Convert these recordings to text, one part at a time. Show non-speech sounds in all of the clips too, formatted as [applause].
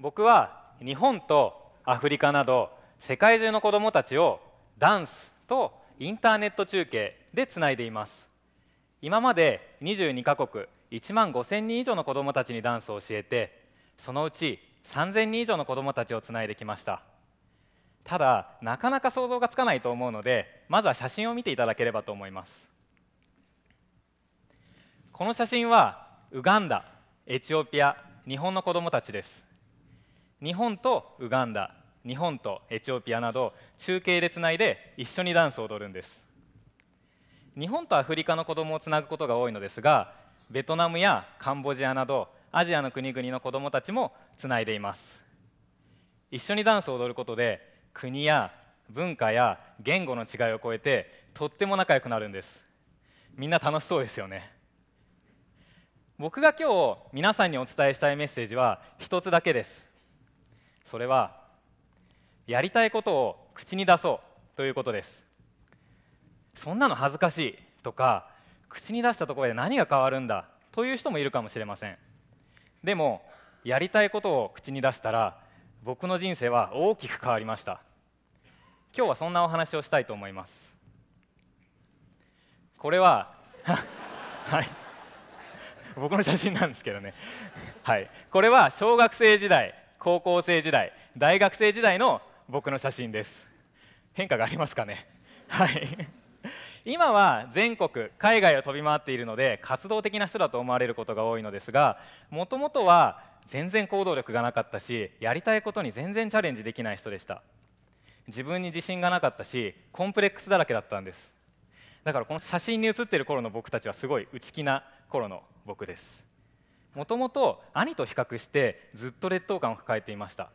僕は日本とアフリカなど世界中の子どもたちをダンスとインターネット中継でつないでいます今まで22カ国1万5000人以上の子どもたちにダンスを教えてそのうち3000人以上の子どもたちをつないできましたただなかなか想像がつかないと思うのでまずは写真を見ていただければと思いますこの写真はウガンダエチオピア日本の子どもたちです日本とウガンダ日本とエチオピアなど中継でつないで一緒にダンスを踊るんです日本とアフリカの子どもをつなぐことが多いのですがベトナムやカンボジアなどアジアの国々の子どもたちもつないでいます一緒にダンスを踊ることで国や文化や言語の違いを超えてとっても仲良くなるんですみんな楽しそうですよね僕が今日皆さんにお伝えしたいメッセージは一つだけですそれはやりたいことを口に出そうということですそんなの恥ずかしいとか口に出したところで何が変わるんだという人もいるかもしれませんでもやりたいことを口に出したら僕の人生は大きく変わりました今日はそんなお話をしたいと思いますこれは [laughs] はい僕の写真なんですけどねはいこれは小学生時代高校生時代大学生時代の僕の写真です変化がありますかね [laughs] はい今は全国海外を飛び回っているので活動的な人だと思われることが多いのですがもともとは全然行動力がなかったしやりたいことに全然チャレンジできない人でした自分に自信がなかったしコンプレックスだらけだったんですだからこの写真に写ってる頃の僕たちはすごい内気な頃の僕ですもともと兄と比較してずっと劣等感を抱えていました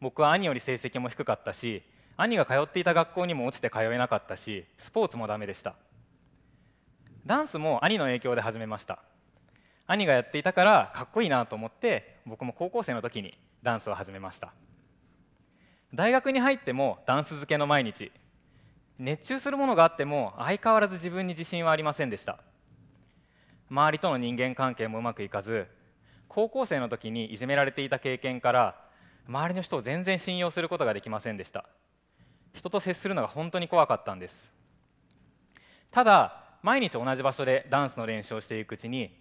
僕は兄より成績も低かったし兄が通っていた学校にも落ちて通えなかったしスポーツもダメでしたダンスも兄の影響で始めました兄がやっていたからかっこいいなと思って僕も高校生の時にダンスを始めました大学に入ってもダンス漬けの毎日熱中するものがあっても相変わらず自分に自信はありませんでした周りとの人間関係もうまくいかず高校生の時にいじめられていた経験から周りの人を全然信用することができませんでした人と接するのが本当に怖かったんですただ毎日同じ場所でダンスの練習をしていくうちに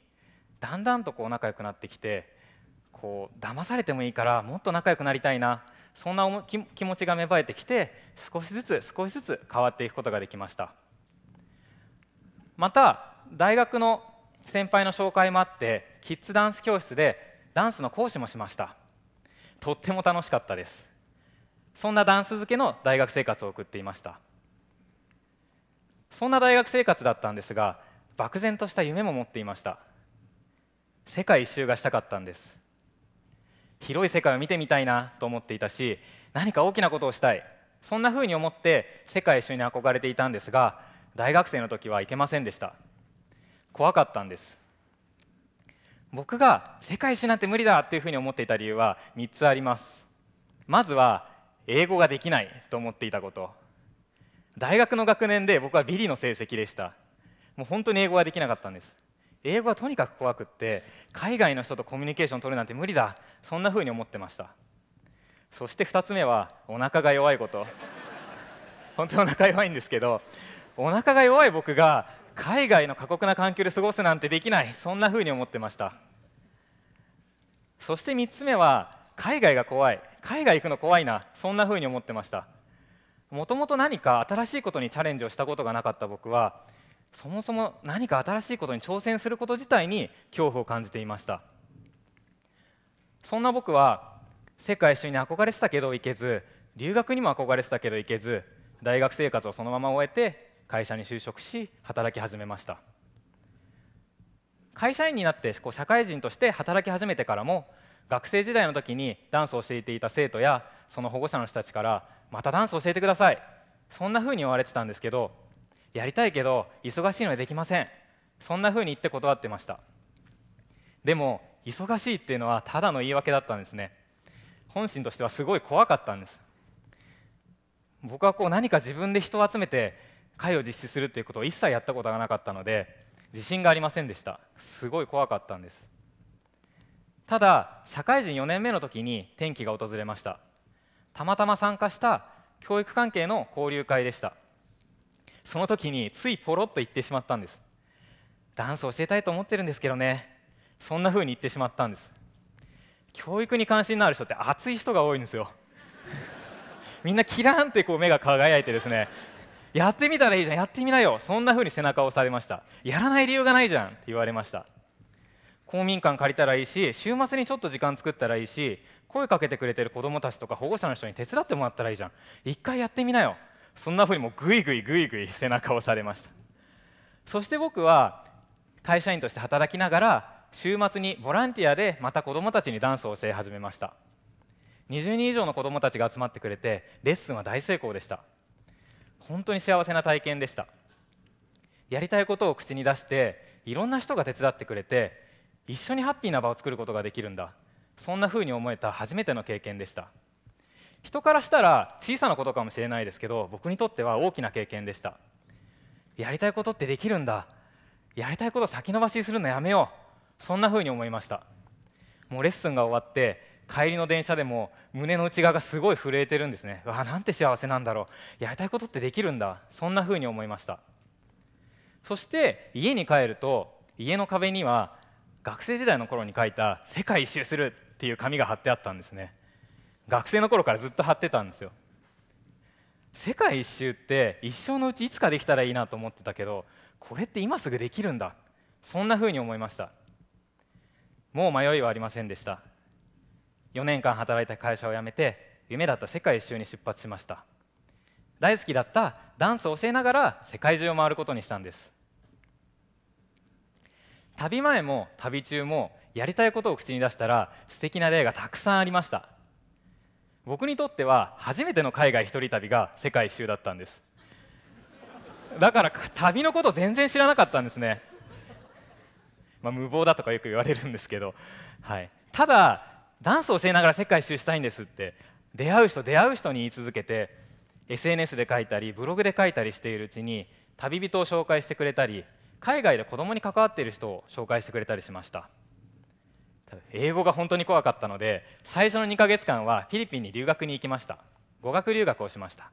だんだんとこう仲良くなってきてこう騙されてもいいからもっと仲良くなりたいなそんな気持ちが芽生えてきて少しずつ少しずつ変わっていくことができましたまた大学の先輩の紹介もあってキッズダンス教室でダンスの講師もしましたとっても楽しかったですそんなダンス漬けの大学生活を送っていましたそんな大学生活だったんですが漠然とした夢も持っていました世界一周がしたかったんです広い世界を見てみたいなと思っていたし何か大きなことをしたいそんなふうに思って世界一周に憧れていたんですが大学生の時はいけませんでした怖かったんです僕が世界一なんて無理だっていうふうに思っていた理由は3つありますまずは英語ができないと思っていたこと大学の学年で僕はビリの成績でしたもう本当に英語ができなかったんです英語はとにかく怖くって海外の人とコミュニケーション取るなんて無理だそんなふうに思ってましたそして2つ目はお腹が弱いこと本当にお腹弱いんですけどお腹が弱い僕が海外の過酷な環境で過ごすなんてできないそんなふうに思ってましたそして3つ目は海外が怖い海外行くの怖いなそんなふうに思ってましたもともと何か新しいことにチャレンジをしたことがなかった僕はそもそも何か新しいことに挑戦すること自体に恐怖を感じていましたそんな僕は世界一周に憧れてたけど行けず留学にも憧れてたけど行けず大学生活をそのまま終えて会社に就職し働き始めました会社員になってこう社会人として働き始めてからも学生時代の時にダンスを教えていた生徒やその保護者の人たちから「またダンス教えてください」そんな風に言われてたんですけどやりたいけど忙しいのでできませんそんな風に言って断ってましたでも忙しいっていうのはただの言い訳だったんですね本心としてはすごい怖かったんです僕はこう何か自分で人を集めて会を実施するということを一切やったことがなかったので自信がありませんでしたすごい怖かったんですただ社会人4年目の時に転機が訪れましたたまたま参加した教育関係の交流会でしたその時についポロッと言ってしまったんですダンス教えたいと思ってるんですけどねそんな風に言ってしまったんです教育に関心のある人って熱い人が多いんですよみんなキラーンってこう目が輝いてですねやってみたらいいじゃんやってみなよそんな風に背中を押されましたやらない理由がないじゃんって言われました公民館借りたらいいし週末にちょっと時間作ったらいいし声かけてくれてる子どもたちとか保護者の人に手伝ってもらったらいいじゃん一回やってみなよそんな風にもうグイグイグイグイ背中を押されましたそして僕は会社員として働きながら週末にボランティアでまた子どもたちにダンスを教え始めました20人以上の子どもたちが集まってくれてレッスンは大成功でした本当に幸せな体験でしたやりたいことを口に出していろんな人が手伝ってくれて一緒にハッピーな場を作ることができるんだそんな風に思えた初めての経験でした人からしたら小さなことかもしれないですけど僕にとっては大きな経験でしたやりたいことってできるんだやりたいこと先延ばしするのやめようそんな風に思いましたもうレッスンが終わって帰りの電車でも胸の内側がすごい震えてるんですねわあなんて幸せなんだろうやりたいことってできるんだそんなふうに思いましたそして家に帰ると家の壁には学生時代の頃に書いた「世界一周する」っていう紙が貼ってあったんですね学生の頃からずっと貼ってたんですよ世界一周って一生のうちいつかできたらいいなと思ってたけどこれって今すぐできるんだそんなふうに思いましたもう迷いはありませんでした4年間働いた会社を辞めて夢だった世界一周に出発しました大好きだったダンスを教えながら世界中を回ることにしたんです旅前も旅中もやりたいことを口に出したら素敵な例がたくさんありました僕にとっては初めての海外一人旅が世界一周だったんですだから旅のこと全然知らなかったんですね、まあ、無謀だとかよく言われるんですけど、はい、ただダンスを教えながら世界一周したいんですって出会う人出会う人に言い続けて SNS で書いたりブログで書いたりしているうちに旅人を紹介してくれたり海外で子供に関わっている人を紹介してくれたりしました英語が本当に怖かったので最初の2ヶ月間はフィリピンに留学に行きました語学留学をしました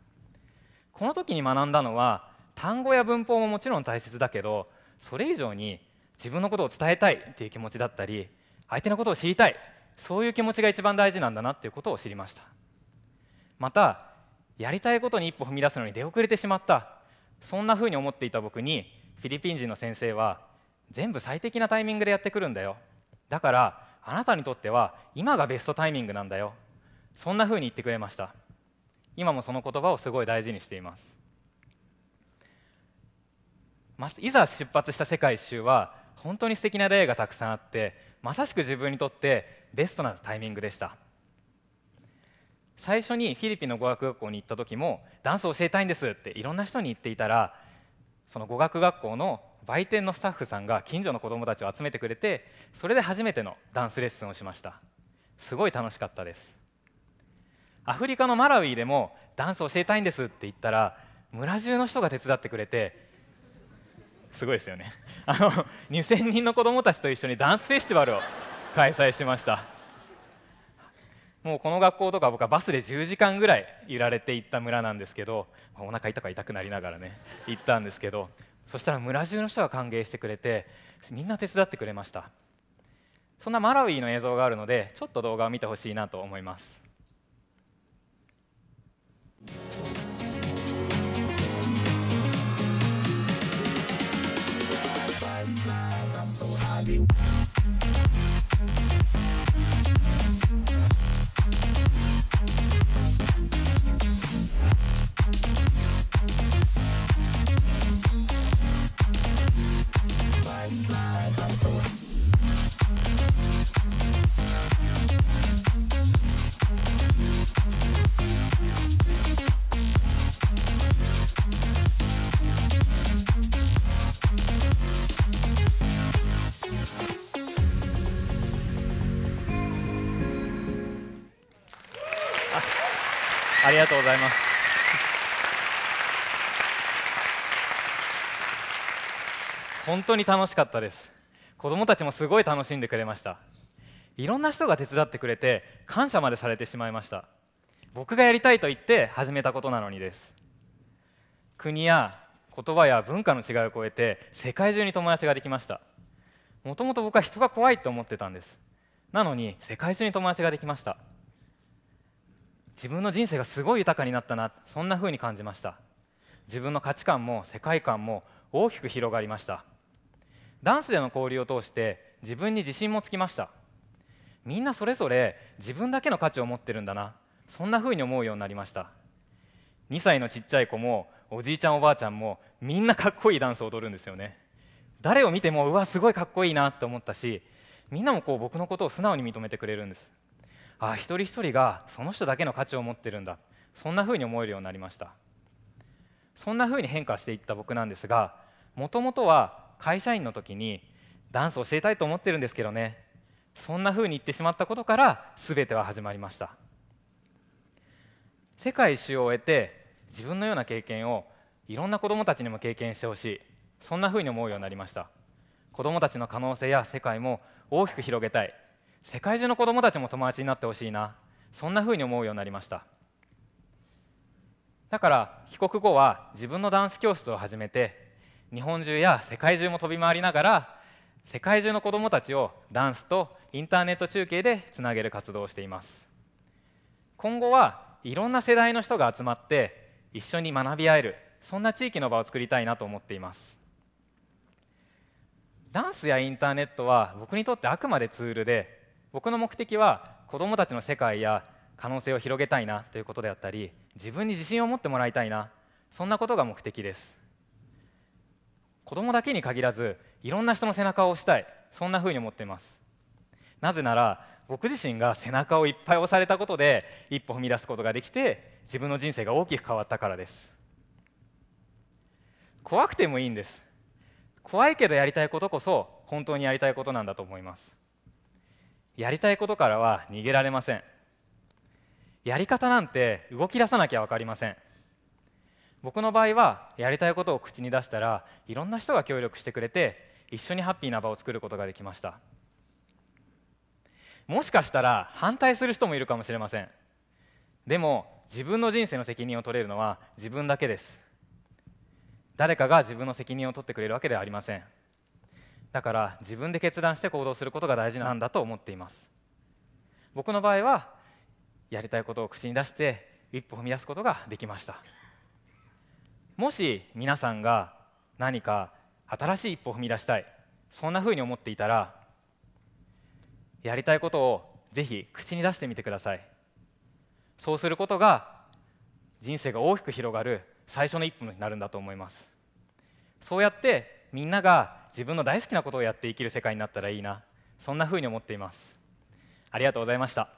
この時に学んだのは単語や文法ももちろん大切だけどそれ以上に自分のことを伝えたいっていう気持ちだったり相手のことを知りたいそういう気持ちが一番大事なんだなっていうことを知りましたまたやりたいことに一歩踏み出すのに出遅れてしまったそんなふうに思っていた僕にフィリピン人の先生は全部最適なタイミングでやってくるんだよだからあなたにとっては今がベストタイミングなんだよそんなふうに言ってくれました今もその言葉をすごい大事にしていますいざ出発した世界一周は本当に素敵な出会いがたくさんあってまさしく自分にとってベストなタイミングでした最初にフィリピンの語学学校に行った時もダンスを教えたいんですっていろんな人に言っていたらその語学学校の売店のスタッフさんが近所の子どもたちを集めてくれてそれで初めてのダンスレッスンをしましたすごい楽しかったですアフリカのマラウーでもダンス教えたいんですって言ったら村中の人が手伝ってくれてすごいですよねあの2000人の子どもたちと一緒にダンスフェスティバルを開催しましたもうこの学校とか僕はバスで10時間ぐらい揺られていった村なんですけどお腹痛く痛くなりながらね行ったんですけどそしたら村中の人が歓迎してくれてみんな手伝ってくれましたそんなマラウーの映像があるのでちょっと動画を見てほしいなと思いますありがとうございます。本当に楽しかったです。子供たちもすごい楽しんでくれました。いろんな人が手伝ってくれて感謝までされてしまいました。僕がやりたいと言って始めたことなのにです。国や言葉や文化の違いを超えて世界中に友達ができましたもともと僕は人が怖いと思ってたんですなのに世界中に友達ができました自分の人生がすごい豊かになったなそんな風に感じました自分の価値観も世界観も大きく広がりましたダンスでの交流を通して自分に自信もつきましたみんなそれぞれ自分だけの価値を持ってるんだなそんな風に思うようになりました2歳のちっちゃい子もおじいちゃんおばあちゃんもみんなかっこいいダンスを踊るんですよね誰を見てもうわすごいかっこいいなって思ったしみんなもこう僕のことを素直に認めてくれるんですあ一人一人がその人だけの価値を持ってるんだそんなうに思えるようになりましたそんなうに変化していった僕なんですがもともとは会社員の時にダンス教えたいと思ってるんですけどねそんなふうに言ってしまったことから全ては始まりました世界一周を終えて自分のような経験をいろんな子どもたちにも経験してほしいそんなふうに思うようになりました子どもたちの可能性や世界も大きく広げたい世界中の子どもたちも友達になってほしいなそんなふうに思うようになりましただから帰国後は自分のダンス教室を始めて日本中や世界中も飛び回りながら世界中の子どもたちをダンスとインターネット中継でつなげる活動をしています今後はいろんな世代の人が集まって一緒に学び合えるそんな地域の場を作りたいなと思っていますダンスやインターネットは僕にとってあくまでツールで僕の目的は子どもたちの世界や可能性を広げたいなということであったり自分に自信を持ってもらいたいなそんなことが目的です子どもだけに限らずいろんな人の背中を押したいそんなふうに思っていますなぜなら僕自身が背中をいっぱい押されたことで一歩踏み出すことができて自分の人生が大きく変わったからです怖くてもいいんです怖いけどやりたいことこそ本当にやりたいことなんだと思いますやりたいことからは逃げられませんやり方なんて動き出さなきゃ分かりません僕の場合はやりたいことを口に出したらいろんな人が協力してくれて一緒にハッピーな場を作ることができましたもしかしたら反対する人もいるかもしれませんでも自分の人生の責任を取れるのは自分だけです誰かが自分の責任を取ってくれるわけではありませんだから自分で決断して行動することが大事なんだと思っています僕の場合はやりたいことを口に出して一歩踏み出すことができましたもし皆さんが何か新しい一歩を踏み出したいそんなふうに思っていたらやりたいことをぜひ口に出してみてくださいそうすることが人生が大きく広がる最初の一歩になるんだと思いますそうやってみんなが自分の大好きなことをやって生きる世界になったらいいなそんなふうに思っていますありがとうございました